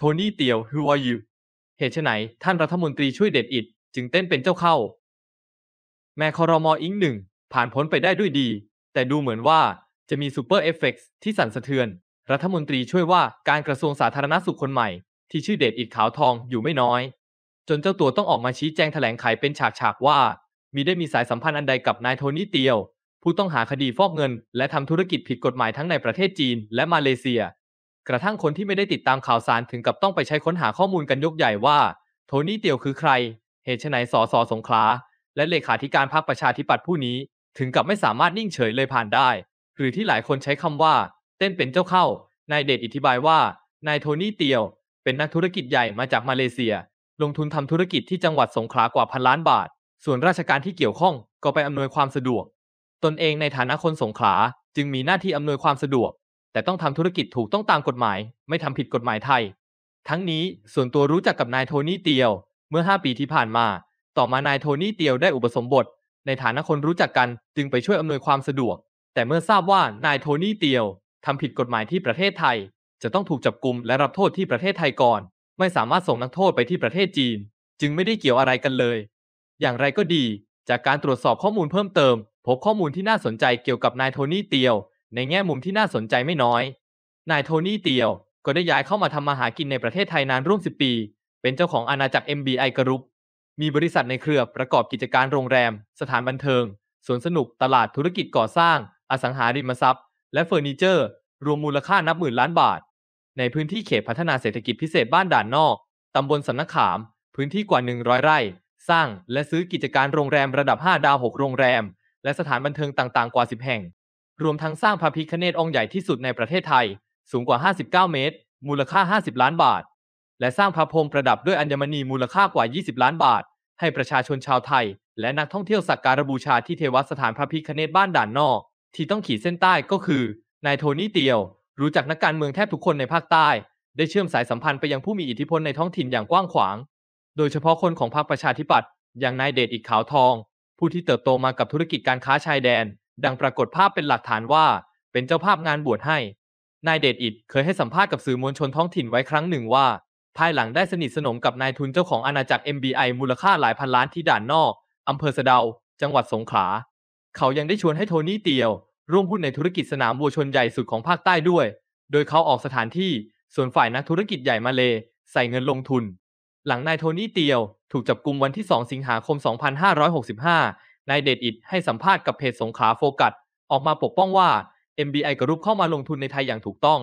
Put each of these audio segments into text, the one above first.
โทนี่เตียว who are you เหตุไฉนท่านรัฐมนตรีช่วยเด็ดอิดจึงเต้นเป็นเจ้าเข้า แม้คอรมออิงหนึ่ง ผ่านพ้นไปได้ด้วยดี แต่ดูเหมือนว่าจะมีซูเปอร์เอฟเฟกที่สั่นสะเทือน รัฐมนตรีช่วยว่าการกระทรวงสาธารณสุขคนใหม่ ที่ชื่อเดชอิดขาวทองอยู่ไม่น้อย จนเจ้าตัวต้องออกมาชี้แจงแถลงไขเป็นฉากฉากว่ามีได้มีสายสัมพันธ์อันใดกับนายโทนี่เตียว ผู้ต้องหาคดีฟอกเงินและทำธุรกิจผิดกฎหมายทั้งในประเทศจีนและมาเลเซียกระทั่งคนที่ไม่ได้ติดตามข่าวสารถึงกับต้องไปใช้ค้นหาข้อมูลกันยกใหญ่ว่า โทนี่เตียวคือใคร เหตุไฉนสสสงขลาและเลขาธิการพรรคประชาธิปัตย์ผู้นี้ ถึงกับไม่สามารถนิ่งเฉยเลยผ่านได้ หรือที่หลายคนใช้คำว่า เต้นเป็นเจ้าเข้า นายเดชอธิบายว่านายโทนี่เตียว เป็นนักธุรกิจใหญ่มาจากมาเลเซีย ลงทุนทำธุรกิจที่จังหวัดสงขลากว่าพันล้านบาท ส่วนราชการที่เกี่ยวข้อง ก็ไปอำนวยความสะดวก ตนเองในฐานะคนสงขลาจึงมีหน้าที่อำนวยความสะดวกแต่ต้องทำธุรกิจถูกต้องตามกฎหมาย ไม่ทำผิดกฎหมายไทย ทั้งนี้ส่วนตัวรู้จักกับนายโทนี่เตียว เมื่อ 5 ปีที่ผ่านมา ต่อมานายโทนี่เตียวได้อุปสมบท ในฐานะคนรู้จักกันจึงไปช่วยอำนวยความสะดวก แต่เมื่อทราบว่านายโทนี่เตียวทำผิดกฎหมายที่ประเทศไทย จะต้องถูกจับกลุมและรับโทษที่ประเทศไทยก่อน ไม่สามารถส่งนักโทษไปที่ประเทศจีน จึงไม่ได้เกี่ยวอะไรกันเลย อย่างไรก็ดี จากการตรวจสอบข้อมูลเพิ่มเติมพบข้อมูลที่น่าสนใจเกี่ยวกับนายโทนี่เตียวในแง่มุมที่น่าสนใจไม่น้อย นายโทนี่เตียว ก็ได้ย้ายเข้ามาทำมาหากินในประเทศไทยนานร่วม 10 ปี เป็นเจ้าของอาณาจักร MBI กรุ๊ปมีบริษัทในเครือประกอบกิจการโรงแรม สถานบันเทิงสวนสนุกตลาดธุรกิจก่อสร้าง อสังหาริมทรัพย์ และเฟอร์นิเจอร์ รวมมูลค่านับหมื่นล้านบาท ในพื้นที่เขตพัฒนาเศรษฐกิจพิเศษบ้านด่านนอก ตำบลสันนขาม พื้นที่กว่า 100 ไร่ สร้างและซื้อกิจการโรงแรมระดับ 5 ดาว6โรงแรม และสถานบันเทิงต่างๆกว่า 10 แห่งรวมทั้งสร้างพระพิคเนตองค์ใหญ่ที่สุดในประเทศไทย สูงกว่า 59 เมตร มูลค่า 50 ล้านบาท และสร้างพระพรมประดับด้วยอัญมณีมูลค่ากว่า 20 ล้านบาท ให้ประชาชนชาวไทย และนักท่องเที่ยวสักการบูชาที่เทวสถานพระพิคเนตบ้านด่านนอก ที่ต้องขีดเส้นใต้ก็คือนายโทนี่เตียวรู้จักนักการเมืองแทบทุกคนในภาคใต้ ได้เชื่อมสายสัมพันธ์ไปยังผู้มีอิทธิพลในท้องถิ่นอย่างกว้างขวางโดยเฉพาะคนของพรรคประชาธิปัตย์อย่างนายเดชอิกขาวทอง ผู้ที่เติบโตมากับธุรกิจการค้าชายแดนดังปรากฏภาพเป็นหลักฐานว่า เป็นเจ้าภาพงานบวชให้ นายเดชอิดเคยให้สัมภาษณ์กับสื่อมวลชนท้องถิ่นไว้ครั้งหนึ่งว่า ภายหลังได้สนิทสนมกับนายทุนเจ้าของอาณาจักร MBI มูลค่าหลายพันล้านที่ด่านนอก อำเภอสะเดา จังหวัดสงขลาเขายังได้ชวนให้โทนี่เตียว ร่วมหุ้นในธุรกิจสนามบัวชนใหญ่สุดของภาคใต้ด้วย โดยเขาออกสถานที่ส่วนฝ่ายนักธุรกิจใหญ่มาเลใส่เงินลงทุน หลังนายโทนี่เตียว ถูกจับกุมวันที่2สิงหาคม 2565นายเดชอิดให้สัมภาษณ์กับเพจสงขาโฟกัส ออกมาปกป้องว่า MBI กรุ๊ปเข้ามาลงทุนในไทยอย่างถูกต้อง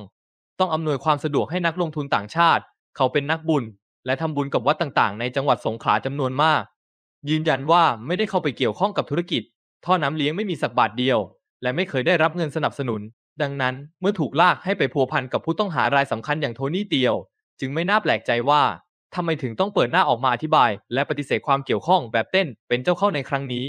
ต้องอำนวยความสะดวกให้นักลงทุนต่างชาติ เขาเป็นนักบุญ และทำบุญกับวัดต่างๆในจังหวัดสงขลาจำนวนมาก ยืนยันว่าไม่ได้เข้าไปเกี่ยวข้องกับธุรกิจ ท่อน้ำเลี้ยงไม่มีสักบาทเดียว และไม่เคยได้รับเงินสนับสนุน ดังนั้นเมื่อถูกลากให้ไปพัวพันกับผู้ต้องหารายสำคัญอย่างโทนี่เตียว จึงไม่น่าแปลกใจว่าทำไมถึงต้องเปิดหน้าออกมาอธิบาย และปฏิเสธความเกี่ยวข้องแบบเต้นเป็นเจ้าเข้าในครั้งนี้